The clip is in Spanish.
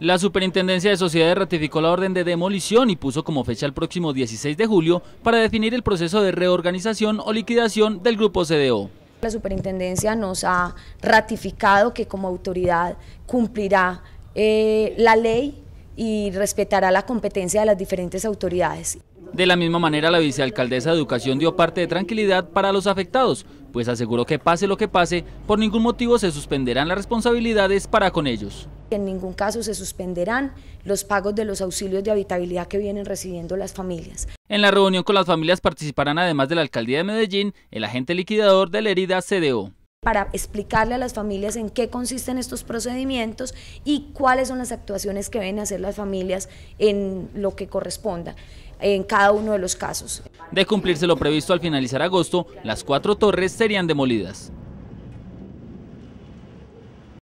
La Superintendencia de Sociedades ratificó la orden de demolición y puso como fecha el próximo 16 de julio para definir el proceso de reorganización o liquidación del grupo CDO. La Superintendencia nos ha ratificado que como autoridad cumplirá eh, la ley y respetará la competencia de las diferentes autoridades. De la misma manera, la vicealcaldesa de Educación dio parte de tranquilidad para los afectados, pues aseguró que pase lo que pase, por ningún motivo se suspenderán las responsabilidades para con ellos. En ningún caso se suspenderán los pagos de los auxilios de habitabilidad que vienen recibiendo las familias. En la reunión con las familias participarán además de la alcaldía de Medellín, el agente liquidador de la herida CDO para explicarle a las familias en qué consisten estos procedimientos y cuáles son las actuaciones que deben hacer las familias en lo que corresponda en cada uno de los casos. De cumplirse lo previsto al finalizar agosto, las cuatro torres serían demolidas.